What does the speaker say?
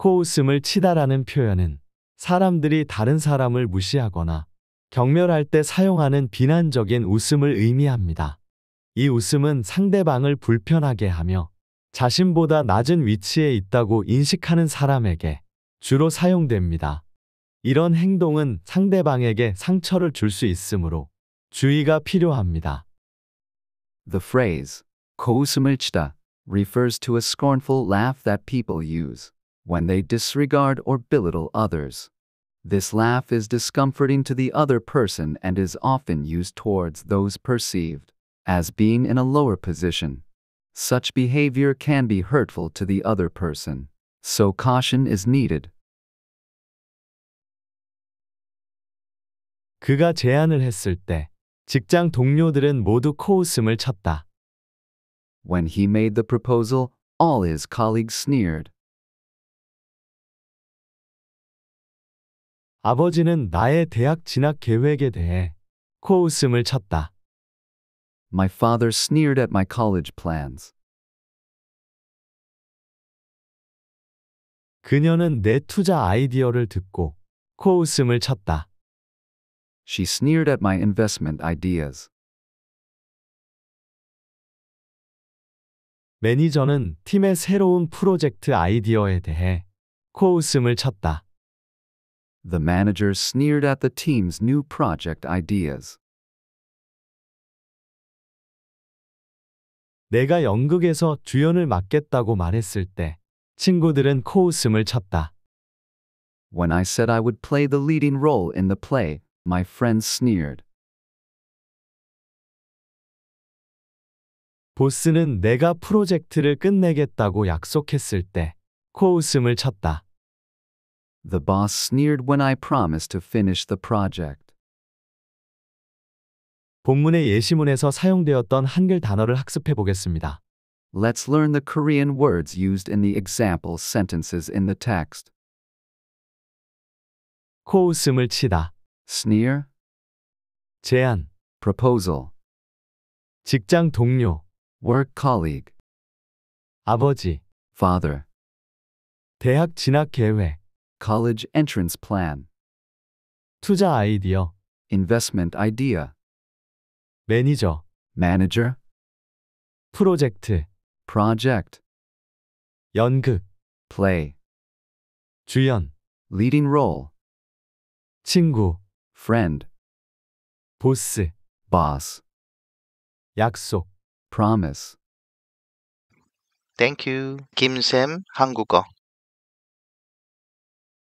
코웃음을 치다라는 표현은 사람들이 다른 사람을 무시하거나 경멸할 때 사용하는 비난적인 웃음을 의미합니다. 이 웃음은 상대방을 불편하게 하며 자신보다 낮은 위치에 있다고 인식하는 사람에게 주로 사용됩니다. 이런 행동은 상대방에게 상처를 줄 수 있으므로 주의가 필요합니다. The phrase, 코웃음을 치다, refers to a scornful laugh that people use. when they disregard or belittle others. This laugh is discomforting to the other person and is often used towards those perceived as being in a lower position. Such behavior can be hurtful to the other person, so caution is needed. 그가 제안을 했을 때 직장 동료들은 모두 코웃음을 쳤다. When he made the proposal, all his colleagues sneered. 아버지는 나의 대학 진학 계획에 대해 코웃음을 쳤다. My father sneered at my college plans. 그녀는 내 투자 아이디어를 듣고 코웃음을 쳤다. She sneered at my investment ideas. 매니저는 팀의 새로운 프로젝트 아이디어에 대해 코웃음을 쳤다. The manager sneered at the team's new project ideas. 내가 연극에서 주연을 맡겠다고 말했을 때 친구들은 코웃음을 쳤다. When I said I would play the leading role in the play, my friends sneered. 보스는 내가 프로젝트를 끝내겠다고 약속했을 때 코웃음을 쳤다. The boss sneered when I promised to finish the project. 본문의 예시문에서 사용되었던 한글 단어를 학습해 보겠습니다. Let's learn the Korean words used in the example sentences in the text. 코웃음을 치다. sneer 제안 proposal 직장 동료 work colleague 아버지 father 대학 진학 계획 College Entrance Plan 투자 아이디어 Investment Idea 매니저 Manager 프로젝트 Project 연극 Play 주연 Leading Role 친구 Friend 보스 Boss 약속 Promise Thank you. Kim 김샘 한국어